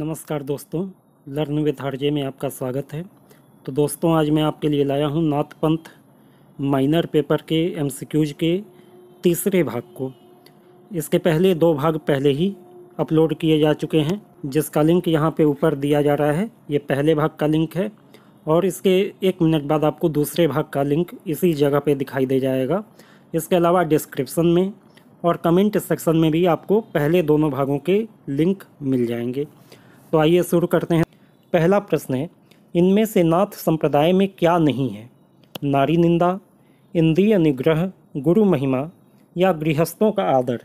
नमस्कार दोस्तों learn with हार्जे में आपका स्वागत है तो दोस्तों आज मैं आपके लिए लाया हूँ नाथपंथ माइनर पेपर के एम के तीसरे भाग को इसके पहले दो भाग पहले ही अपलोड किए जा चुके हैं जिसका लिंक यहाँ पे ऊपर दिया जा रहा है ये पहले भाग का लिंक है और इसके एक मिनट बाद आपको दूसरे भाग का लिंक इसी जगह पर दिखाई दे जाएगा इसके अलावा डिस्क्रिप्सन में और कमेंट सेक्शन में भी आपको पहले दोनों भागों के लिंक मिल जाएंगे तो आइए शुरू करते हैं पहला प्रश्न है इनमें से नाथ संप्रदाय में क्या नहीं है नारी निंदा इंद्रिय निग्रह गुरु महिमा या गृहस्थों का आदर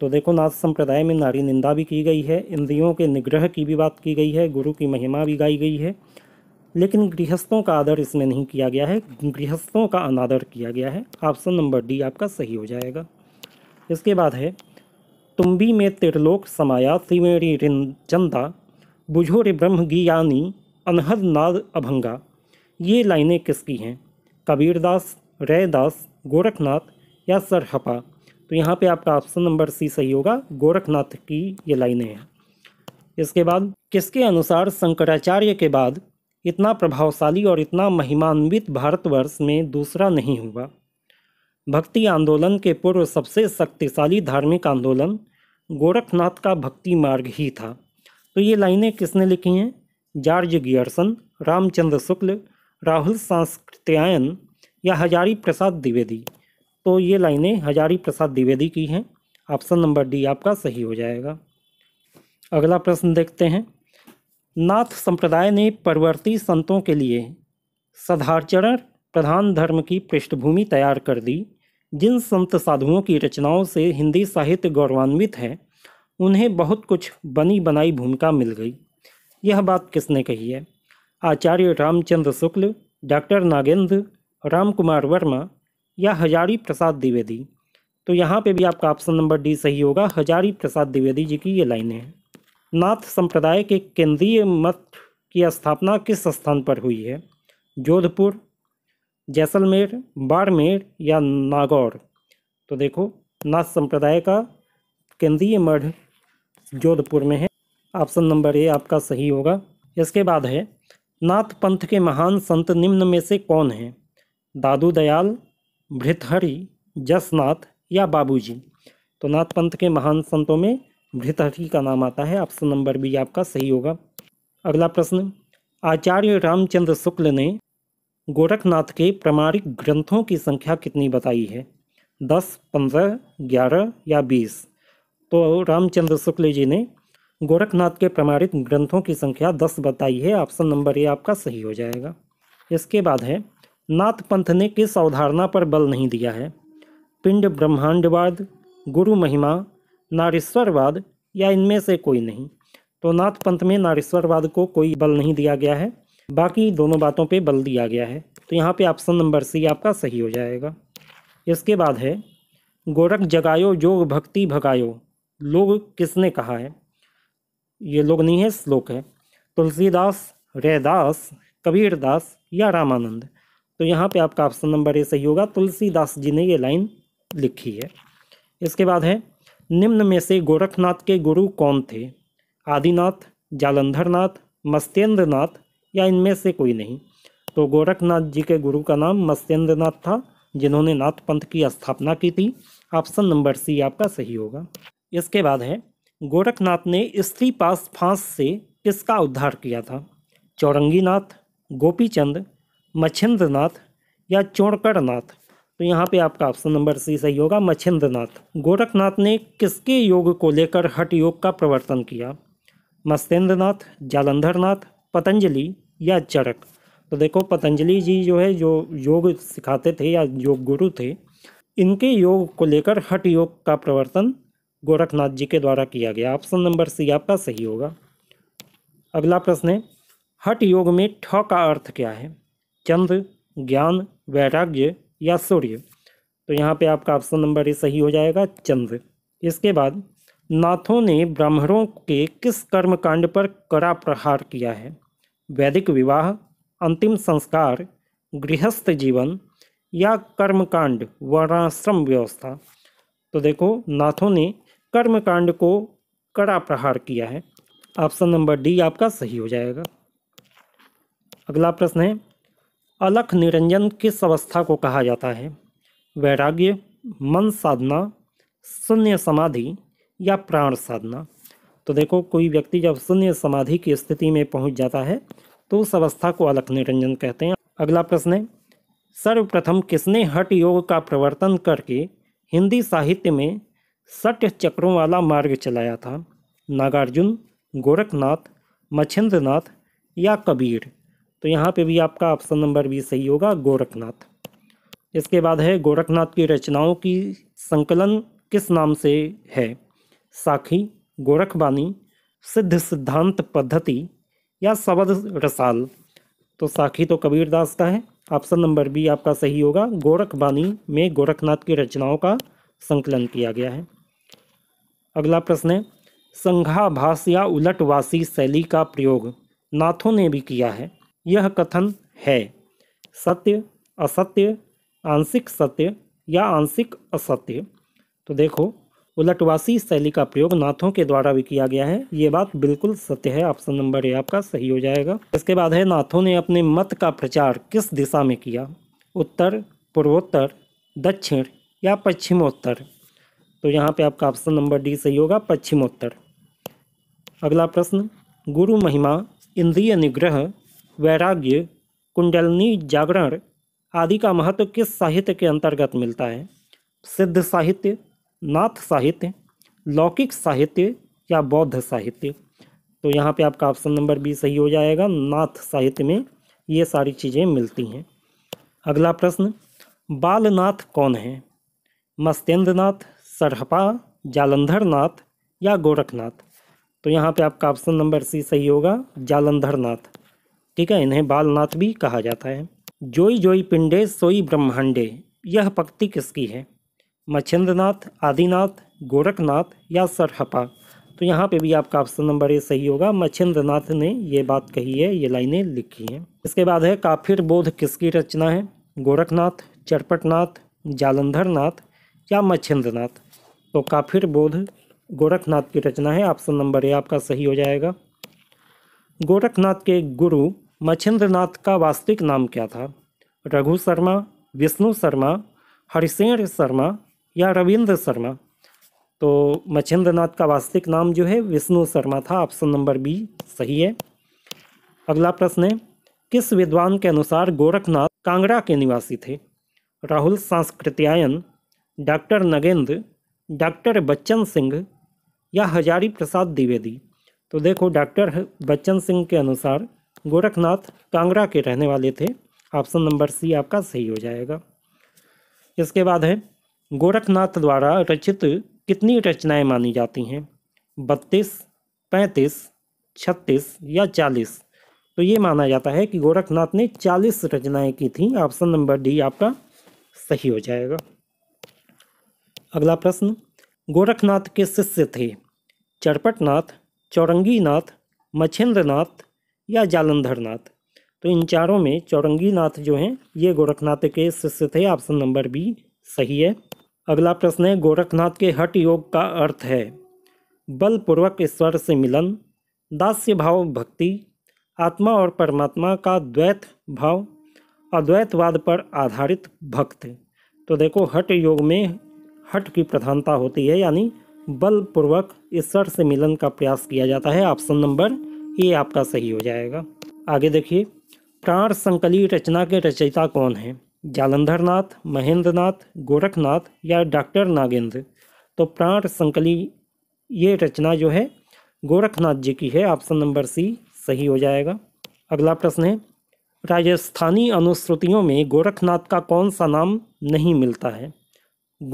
तो देखो नाथ संप्रदाय में नारी निंदा भी की गई है इंद्रियों के निग्रह की भी बात की गई है गुरु की महिमा भी गाई गई है लेकिन गृहस्थों का आदर इसमें नहीं किया गया है गृहस्थों का अनादर किया गया है ऑप्शन नंबर डी आपका सही हो जाएगा इसके बाद है तुम्बी में त्रिलोक समाया सिमेरी रिंजंदा बुझो रे ब्रह्म गियानी अनहद नाद अभंगा ये लाइनें किसकी हैं कबीरदास रैदास गोरखनाथ या सरहपा तो यहाँ पे आपका ऑप्शन नंबर सी सही होगा गोरखनाथ की ये लाइनें हैं इसके बाद किसके अनुसार शंकराचार्य के बाद इतना प्रभावशाली और इतना महिमान्वित भारतवर्ष में दूसरा नहीं हुआ भक्ति आंदोलन के पूर्व सबसे शक्तिशाली धार्मिक आंदोलन गोरखनाथ का भक्ति मार्ग ही था तो ये लाइनें किसने लिखी हैं जॉर्ज गियर्सन रामचंद्र शुक्ल राहुल सांस्कृत्यायन या हजारी प्रसाद द्विवेदी तो ये लाइनें हजारी प्रसाद द्विवेदी की हैं ऑप्शन नंबर डी आपका सही हो जाएगा अगला प्रश्न देखते हैं नाथ संप्रदाय ने परवर्ती संतों के लिए साधारचरण प्रधान धर्म की पृष्ठभूमि तैयार कर दी जिन संत साधुओं की रचनाओं से हिंदी साहित्य गौरवान्वित है उन्हें बहुत कुछ बनी बनाई भूमिका मिल गई यह बात किसने कही है आचार्य रामचंद्र शुक्ल डॉक्टर नागेंद्र राम कुमार वर्मा या हजारी प्रसाद द्विवेदी तो यहाँ पे भी आपका ऑप्शन नंबर डी सही होगा हजारी प्रसाद द्विवेदी जी की ये लाइनें हैं नाथ संप्रदाय के केंद्रीय मठ की स्थापना किस स्थान पर हुई है जोधपुर जैसलमेर बाड़मेर या नागौर तो देखो नाथ संप्रदाय का केंद्रीय मढ़ जोधपुर में है ऑप्शन नंबर ए आपका सही होगा इसके बाद है नाथ पंथ के महान संत निम्न में से कौन हैं दादू दयाल भृतहरि जसनाथ या बाबूजी तो नाथ पंथ के महान संतों में भृतहरि का नाम आता है ऑप्शन नंबर बी आपका सही होगा अगला प्रश्न आचार्य रामचंद्र शुक्ल ने गोरखनाथ के प्रमाणिक ग्रंथों की संख्या कितनी बताई है दस पंद्रह ग्यारह या बीस तो रामचंद्र शुक्ल जी ने गोरखनाथ के प्रमाणित ग्रंथों की संख्या दस बताई है ऑप्शन नंबर ए आपका सही हो जाएगा इसके बाद है नाथ पंथ ने किस अवधारणा पर बल नहीं दिया है पिंड ब्रह्मांडवाद गुरु महिमा नारेश्वरवाद या इनमें से कोई नहीं तो नाथ पंथ में नारेश्वरवाद को कोई बल नहीं दिया गया है बाकी दोनों बातों पे बल दिया गया है तो यहाँ पे ऑप्शन नंबर सी आपका सही हो जाएगा इसके बाद है गोरख जगायो योग भक्ति भगायो लोग किसने कहा है ये लोग नहीं है श्लोक है तुलसीदास रैदास कबीरदास या रामानंद तो यहाँ पे आपका ऑप्शन नंबर ए सही होगा तुलसीदास जी ने ये लाइन लिखी है इसके बाद है निम्न में से गोरखनाथ के गुरु कौन थे आदिनाथ जालंधरनाथ मस्तेंद्रनाथ या इनमें से कोई नहीं तो गोरखनाथ जी के गुरु का नाम मत्स्येंद्रनाथ था जिन्होंने नाथ पंथ की स्थापना की थी ऑप्शन नंबर सी आपका सही होगा इसके बाद है गोरखनाथ ने स्त्री पास फांस से किसका उद्धार किया था चौरंगीनाथ गोपीचंद मच्छिंद्रनाथ या नाथ तो यहाँ पे आपका ऑप्शन नंबर सी सही होगा मच्छिंद्रनाथ गोरखनाथ ने किसके योग को लेकर हट योग का प्रवर्तन किया जालंधर जालंधरनाथ पतंजलि या चरक तो देखो पतंजलि जी जो है जो योग सिखाते थे या योग गुरु थे इनके योग को लेकर हट योग का प्रवर्तन गोरखनाथ जी के द्वारा किया गया ऑप्शन नंबर सी आपका सही होगा अगला प्रश्न है हट योग में ठ का अर्थ क्या है चंद्र ज्ञान वैराग्य या सूर्य तो यहाँ पे आपका ऑप्शन नंबर ए सही हो जाएगा चंद्र इसके बाद नाथों ने ब्राह्मणों के किस कर्म कांड पर कड़ा प्रहार किया है वैदिक विवाह अंतिम संस्कार गृहस्थ जीवन या कर्मकांड वर्णाश्रम व्यवस्था तो देखो नाथों ने कर्मकांड को कड़ा प्रहार किया है ऑप्शन नंबर डी आपका सही हो जाएगा अगला प्रश्न है अलख निरंजन किस अवस्था को कहा जाता है वैराग्य मन साधना शून्य समाधि या प्राण साधना तो देखो कोई व्यक्ति जब शून्य समाधि की स्थिति में पहुंच जाता है तो उस अवस्था को अलख निरंजन कहते हैं अगला प्रश्न है सर्वप्रथम किसने हट योग का प्रवर्तन करके हिंदी साहित्य में सठ चक्रों वाला मार्ग चलाया था नागार्जुन गोरखनाथ मच्छिंद्रनाथ या कबीर तो यहाँ पे भी आपका ऑप्शन नंबर बी सही होगा गोरखनाथ इसके बाद है गोरखनाथ की रचनाओं की संकलन किस नाम से है साखी गोरखबानी सिद्ध सिद्धांत पद्धति या सबद रसाल तो साखी तो कबीरदास का है ऑप्शन नंबर बी आपका सही होगा गोरखबाणी में गोरखनाथ की रचनाओं का संकलन किया गया है अगला प्रश्न है संघाभास या उलटवासी शैली का प्रयोग नाथों ने भी किया है यह कथन है सत्य असत्य आंशिक सत्य या आंशिक असत्य तो देखो उलटवासी शैली का प्रयोग नाथों के द्वारा भी किया गया है ये बात बिल्कुल सत्य है ऑप्शन नंबर ए आपका सही हो जाएगा इसके बाद है नाथों ने अपने मत का प्रचार किस दिशा में किया उत्तर पूर्वोत्तर दक्षिण या पश्चिमोत्तर तो यहाँ पे आपका ऑप्शन नंबर डी सही होगा पश्चिमोत्तर अगला प्रश्न गुरु महिमा इंद्रिय निग्रह वैराग्य कुंडलनी जागरण आदि का महत्व किस साहित्य के अंतर्गत मिलता है सिद्ध साहित्य नाथ साहित्य लौकिक साहित्य या बौद्ध साहित्य तो यहाँ पे आपका ऑप्शन नंबर बी सही हो जाएगा नाथ साहित्य में ये सारी चीज़ें मिलती हैं अगला प्रश्न बालनाथ कौन है मस्तेंद्रनाथ सरहपा जालंधर नाथ या गोरखनाथ तो यहाँ पे आपका ऑप्शन नंबर सी सही होगा जालंधर नाथ ठीक है इन्हें बालनाथ भी कहा जाता है जोई जोई पिंडे सोई ब्रह्मांडे यह पक्ति किसकी है मच्छिंद्रनाथ आदिनाथ गोरखनाथ या सरहपा तो यहाँ पे भी आपका ऑप्शन नंबर ए सही होगा मच्छिंद्रनाथ ने ये बात कही है ये लाइनें लिखी हैं इसके बाद है काफिर बोध किसकी रचना है गोरखनाथ चरपटनाथ जालंधरनाथ या मच्छिंद्रनाथ तो काफिर बोध गोरखनाथ की रचना है ऑप्शन नंबर ए आपका सही हो जाएगा गोरखनाथ के गुरु मच्छिंद्रनाथ का वास्तविक नाम क्या था रघु शर्मा विष्णु शर्मा हरिसेण शर्मा या रविंद्र शर्मा तो मच्छिंद्र का वास्तविक नाम जो है विष्णु शर्मा था ऑप्शन नंबर बी सही है अगला प्रश्न है किस विद्वान के अनुसार गोरखनाथ कांगड़ा के निवासी थे राहुल सांस्कृत्यायन डॉक्टर नगेंद्र डॉक्टर बच्चन सिंह या हजारी प्रसाद द्विवेदी तो देखो डॉक्टर बच्चन सिंह के अनुसार गोरखनाथ कांगड़ा के रहने वाले थे ऑप्शन नंबर सी आपका सही हो जाएगा इसके बाद है गोरखनाथ द्वारा रचित कितनी रचनाएं मानी जाती हैं बत्तीस पैंतीस छत्तीस या चालीस तो ये माना जाता है कि गोरखनाथ ने चालीस रचनाएं की थी ऑप्शन नंबर डी आपका सही हो जाएगा अगला प्रश्न गोरखनाथ के शिष्य थे चरपटनाथ नाथ मच्छेंद्रनाथ या जालंधरनाथ तो इन चारों में चौरंगीनाथ जो हैं ये गोरखनाथ के शिष्य थे ऑप्शन नंबर बी सही है अगला प्रश्न है गोरखनाथ के हट योग का अर्थ है बलपूर्वक ईश्वर से मिलन दास्य भाव भक्ति आत्मा और परमात्मा का द्वैत भाव अद्वैतवाद पर आधारित भक्त तो देखो हट योग में हट की प्रधानता होती है यानी बलपूर्वक ईश्वर से मिलन का प्रयास किया जाता है ऑप्शन नंबर ये आपका सही हो जाएगा आगे देखिए प्राण संकली रचना के रचयिता कौन है जालंधर नाथ महेंद्र नाथ गोरखनाथ या डॉक्टर नागेंद्र तो प्राण संकली ये रचना जो है गोरखनाथ जी की है ऑप्शन नंबर सी सही हो जाएगा अगला प्रश्न है राजस्थानी अनुश्रुतियों में गोरखनाथ का कौन सा नाम नहीं मिलता है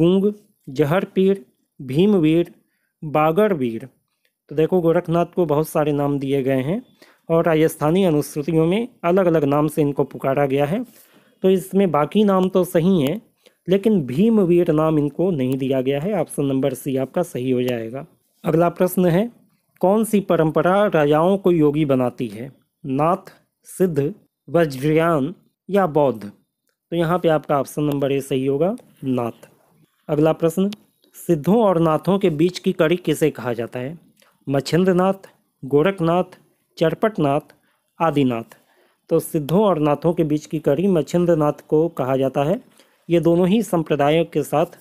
गूंग जहरपीर भीमवीर बागरवीर तो देखो गोरखनाथ को बहुत सारे नाम दिए गए हैं और राजस्थानी अनुश्रुतियों में अलग अलग नाम से इनको पुकारा गया है तो इसमें बाकी नाम तो सही हैं लेकिन भीमवीर नाम इनको नहीं दिया गया है ऑप्शन नंबर सी आपका सही हो जाएगा अगला प्रश्न है कौन सी परंपरा राजाओं को योगी बनाती है नाथ सिद्ध वज्रयान या बौद्ध तो यहाँ पे आपका ऑप्शन नंबर ए सही होगा नाथ अगला प्रश्न सिद्धों और नाथों के बीच की कड़ी किसे कहा जाता है मच्छिंद्रनाथ गोरखनाथ चरपटनाथ आदिनाथ तो सिद्धों और नाथों के बीच की कड़ी मच्छिंद्र नाथ को कहा जाता है ये दोनों ही संप्रदायों के साथ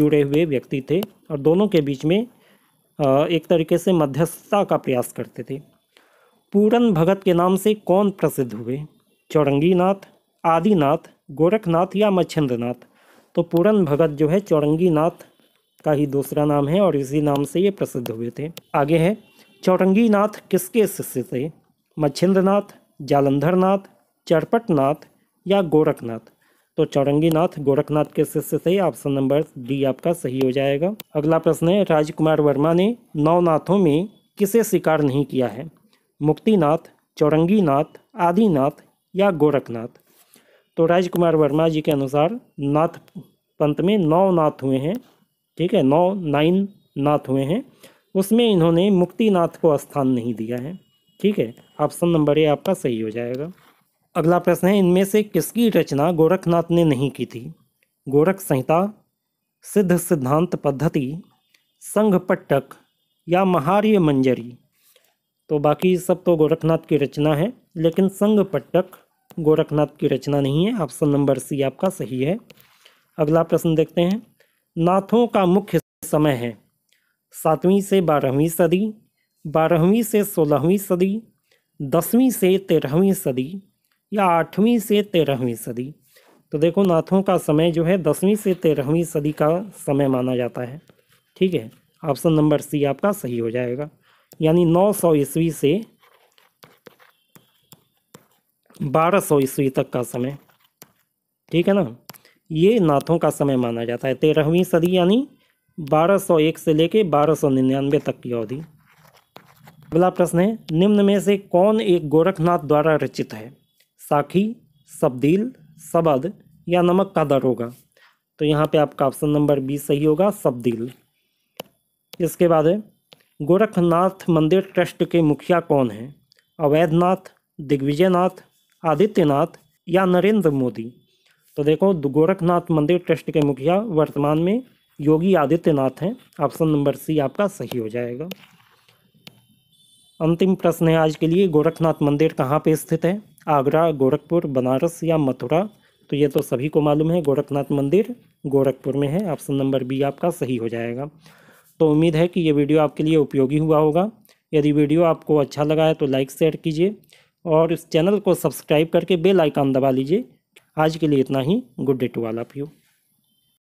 जुड़े हुए व्यक्ति थे और दोनों के बीच में एक तरीके से मध्यस्थता का प्रयास करते थे पूरन भगत के नाम से कौन प्रसिद्ध हुए चौरंगीनाथ आदिनाथ गोरखनाथ या मच्छिंद्रनाथ तो पूरन भगत जो है चौरंगी नाथ का ही दूसरा नाम है और इसी नाम से ये प्रसिद्ध हुए थे आगे है चौरंगी नाथ किसके शिष्य थे मच्छिंद्रनाथ जालंधर नाथ चरपट नाथ या गोरखनाथ तो चौरंगी नाथ गोरखनाथ के शिष्य सही ऑप्शन नंबर डी आपका सही हो जाएगा अगला प्रश्न है राजकुमार वर्मा ने नौ नाथों में किसे स्वीकार नहीं किया है मुक्तिनाथ चौरंगी नाथ आदिनाथ या गोरखनाथ तो राजकुमार वर्मा जी के अनुसार नाथ पंथ में नौ नाथ हुए हैं ठीक है नौ नाइन नाथ हुए हैं उसमें इन्होंने मुक्तिनाथ को स्थान नहीं दिया है ठीक है ऑप्शन नंबर ए आपका सही हो जाएगा अगला प्रश्न है इनमें से किसकी रचना गोरखनाथ ने नहीं की थी गोरख संहिता सिद्ध सिद्धांत पद्धति संघ पट्टक या महार्य मंजरी तो बाकी सब तो गोरखनाथ की रचना है लेकिन संघ पट्टक गोरखनाथ की रचना नहीं है ऑप्शन नंबर सी आपका सही है अगला प्रश्न देखते हैं नाथों का मुख्य समय है सातवीं से बारहवीं सदी बारहवीं से सोलहवीं सदी दसवीं से तेरहवीं सदी या आठवीं से तेरहवीं सदी तो देखो नाथों का समय जो है दसवीं से तेरहवीं सदी का समय माना जाता है ठीक है ऑप्शन नंबर सी आपका सही हो जाएगा यानी 900 सौ ईस्वी से 1200 सौ ईस्वी तक का समय ठीक है ना ये नाथों का समय माना जाता है तेरहवीं सदी यानी 1201 से लेके 1299 तक की अवधि अगला प्रश्न है निम्न में से कौन एक गोरखनाथ द्वारा रचित है साखी सबदील सबद या नमक का दर होगा तो यहाँ पे आपका ऑप्शन नंबर बी सही होगा सबदील इसके बाद है गोरखनाथ मंदिर ट्रस्ट के मुखिया कौन हैं अवैधनाथ दिग्विजयनाथ आदित्यनाथ या नरेंद्र मोदी तो देखो गोरखनाथ मंदिर ट्रस्ट के मुखिया वर्तमान में योगी आदित्यनाथ हैं ऑप्शन नंबर सी आपका सही हो जाएगा अंतिम प्रश्न है आज के लिए गोरखनाथ मंदिर कहाँ पे स्थित है आगरा गोरखपुर बनारस या मथुरा तो ये तो सभी को मालूम है गोरखनाथ मंदिर गोरखपुर में है ऑप्शन नंबर बी आपका सही हो जाएगा तो उम्मीद है कि ये वीडियो आपके लिए उपयोगी हुआ होगा यदि वीडियो आपको अच्छा लगा है तो लाइक शेयर कीजिए और इस चैनल को सब्सक्राइब करके बेल आइकन दबा लीजिए आज के लिए इतना ही good day to all of you